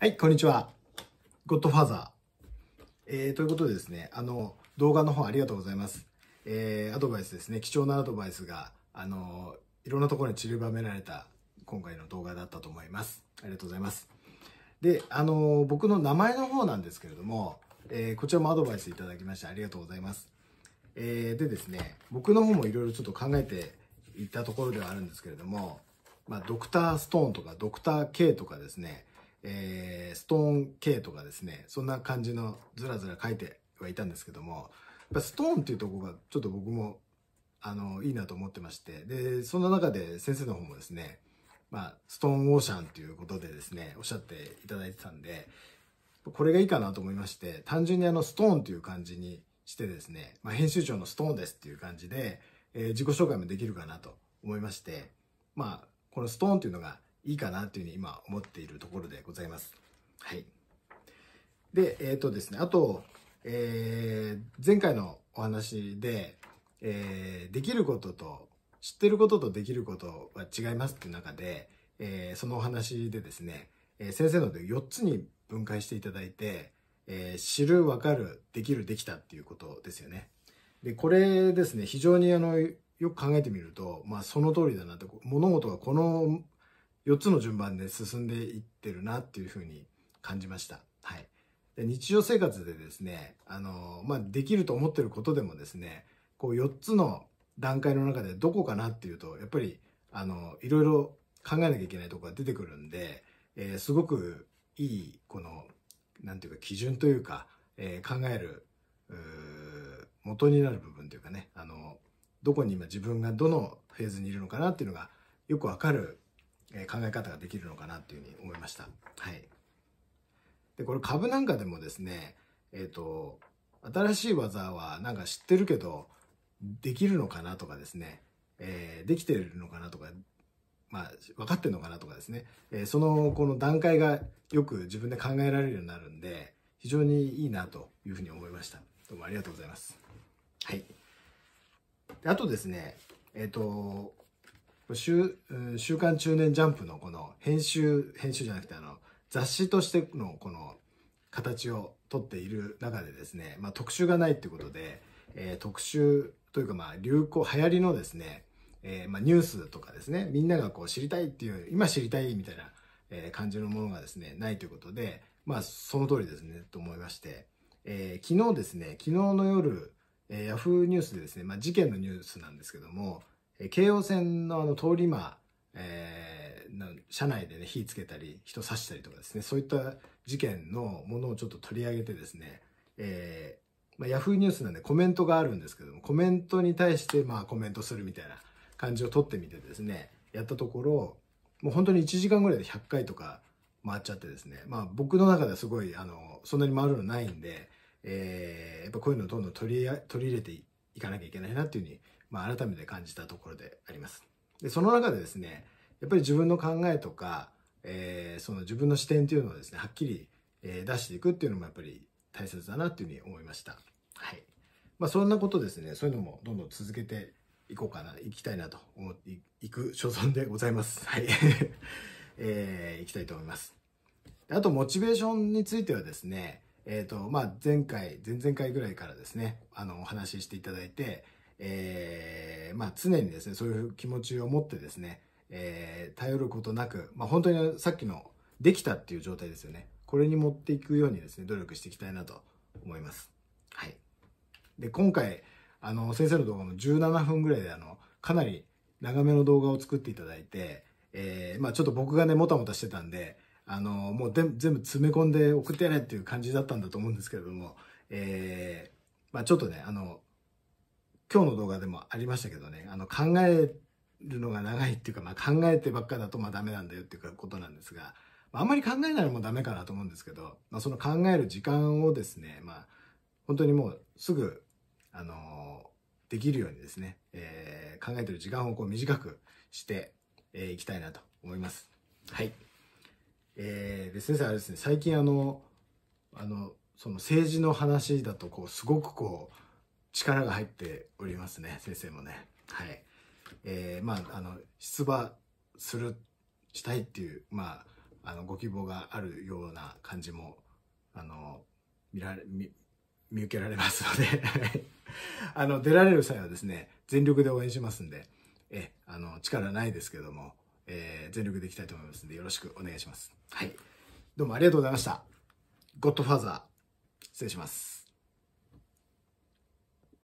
はい、こんにちは。ゴッドファーザー。えー、ということでですね、あの、動画の方ありがとうございます。えー、アドバイスですね、貴重なアドバイスが、あの、いろんなところに散りばめられた今回の動画だったと思います。ありがとうございます。で、あの、僕の名前の方なんですけれども、えー、こちらもアドバイスいただきましてありがとうございます。えー、でですね、僕の方もいろいろちょっと考えていったところではあるんですけれども、まあ、ドクターストーンとかドクター K とかですね、えー、ストーン K とかですね、そんな感じのずらずら書いてはいたんですけども、やっぱストーンっていうとこがちょっと僕も、あの、いいなと思ってまして、で、そんな中で先生の方もですね、まあ、ストーンオーシャンということでですね、おっしゃっていただいてたんで、これがいいかなと思いまして、単純にあの、ストーンという感じにしてですね、まあ、編集長のストーンですっていう感じで、えー、自己紹介もできるかなと思いまして、まあ、このストーンというのがいいかなというふうに今思っているところでございます。はい。で、えっ、ー、とですね、あと、えー、前回のお話で、えー、できることと、知ってることとできることは違いますっていう中で、えー、そのお話でですね、えー、先生ので4つに分解していただいて、えー、知る、わかる、できる、できたっていうことですよね。で、これですね、非常にあの、よく考えてみると、まあその通りだなと、物事がこの4つの順番で進んでいってるなっていうふうに感じました。はい。で日常生活でですね、あの、まあ、できると思ってることでもですね、こう4つの段階の中でどこかなっていうと、やっぱり、あの、いろいろ考えなきゃいけないとこが出てくるんで、えー、すごくいい、この、なんていうか基準というか、えー、考える、元になる部分というかね、あの、どこに今自分がどのフェーズにいるのかなっていうのがよくわかるえ考え方ができるのかなっていうふうに思いました。はい。で、これ株なんかでもですね、えっ、ー、と、新しい技はなんか知ってるけど、できるのかなとかですね、えー、できてるのかなとか、まあ、分かってるのかなとかですね、えー、その、この段階がよく自分で考えられるようになるんで、非常にいいなというふうに思いました。どうもありがとうございます。はい。であとですね、えっ、と、週週刊中年ジャンプのこの編集、編集じゃなくてあの雑誌としてのこの形をとっている中でですね、まあ、特集がないってことで、えー、特集というかまあ流行、流行りのですね、えー、まあニュースとかですね、みんながこう知りたいっていう、今知りたいみたいな感じのものがですね、ないということで、まあその通りですね、と思いまして、えー、昨日ですね、昨日の夜、えー、ニュースでですね、まあ、事件のニュースなんですけども、京王線のあの通り魔、えー、車内でね、火つけたり、人刺したりとかですね、そういった事件のものをちょっと取り上げてですね、えー、まあ、ヤフーニュースなんでコメントがあるんですけども、コメントに対して、まあ、コメントするみたいな感じを取ってみてですね、やったところ、もう本当に1時間ぐらいで100回とか回っちゃってですね、まあ、僕の中ではすごい、あの、そんなに回るのないんで、えー、やっぱこういうのをどんどん取り取り入れていかなきゃいけないなっていうふうにまあ、改めて感じたところであります。で、その中でですね、やっぱり自分の考えとか、えー、その自分の視点というのをですね、はっきり、え出していくっていうのもやっぱり大切だなっていうふうに思いました。はい。まあ、そんなことですね、そういうのもどんどん続けていこうかな、いきたいなと思っていく所存でございます。はい。えー、いきたいと思います。あと、モチベーションについてはですね、えっ、ー、と、まあ、前回、前々回ぐらいからですね、あの、お話ししていただいて、えー、まあ常にですね、そういう気持ちを持ってですね、えー、頼ることなく、まあ本当にさっきのできたっていう状態ですよね。これに持っていくようにですね、努力していきたいなと思います。はい。で、今回、あの、先生の動画も17分ぐらいで、あの、かなり長めの動画を作っていただいて、えー、まあちょっと僕がね、もたもたしてたんで、あの、もう全部詰め込んで送ってやれっていう感じだったんだと思うんですけれども、えー、まあちょっとね、あの、今日の動画でもありましたけどね、あの考えるのが長いっていうか、まあ、考えてばっかだとまあダメなんだよっていうことなんですが、まあ、んまり考えないのもダメかなと思うんですけど、まあ、その考える時間をですね、まあ、本当にもうすぐ、あのー、できるようにですね、えー、考えてる時間をこう短くしてい、えー、きたいなと思います。はい。えー、で先生あれですね最近あのあのその政治の話だとこうすごくこう力が入っておりますね、先生もね。はい。えー、まあ、あの、出馬する、したいっていう、まあ、あの、ご希望があるような感じも、あの、見られ、見、見受けられますので あの、出られる際はですね、全力で応援しますんで、え、あの、力ないですけども、えー、全力でいきたいと思いますんで、よろしくお願いします。はい。どうもありがとうございました。ゴッドファーザー、失礼します。